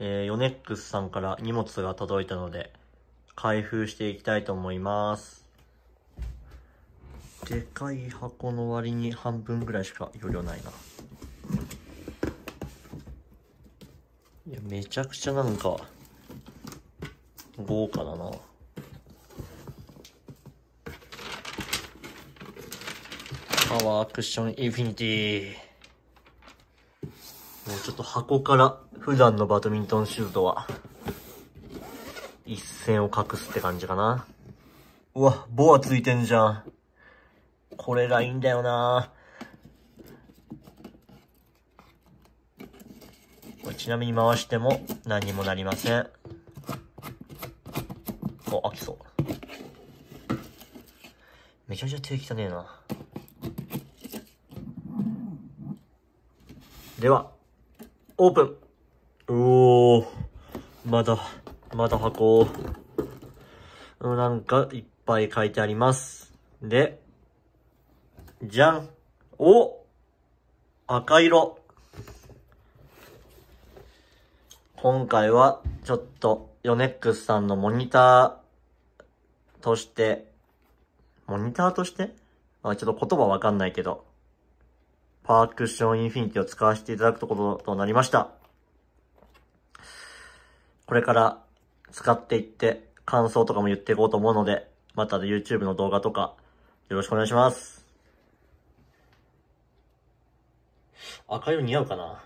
えー、ヨネックスさんから荷物が届いたので、開封していきたいと思います。でかい箱の割に半分ぐらいしか余量ないな。いや、めちゃくちゃなんか、豪華だな。パワークッションインフィニティ。もうちょっと箱から普段のバドミントンシュートは、一線を隠すって感じかな。うわ、ボアついてんじゃん。これがいいんだよなこれちなみに回しても何にもなりません。お、飽きそう。めちゃめちゃ手汚ねえな。では、オープンうおまだ、まだ箱を。なんか、いっぱい書いてあります。で、じゃん。お赤色。今回は、ちょっと、ヨネックスさんのモニターとして、モニターとしてあ、ちょっと言葉わかんないけど、パークッションインフィニティを使わせていただくとこととなりました。これから使っていって、感想とかも言っていこうと思うので、また YouTube の動画とか、よろしくお願いします。赤い色似合うかな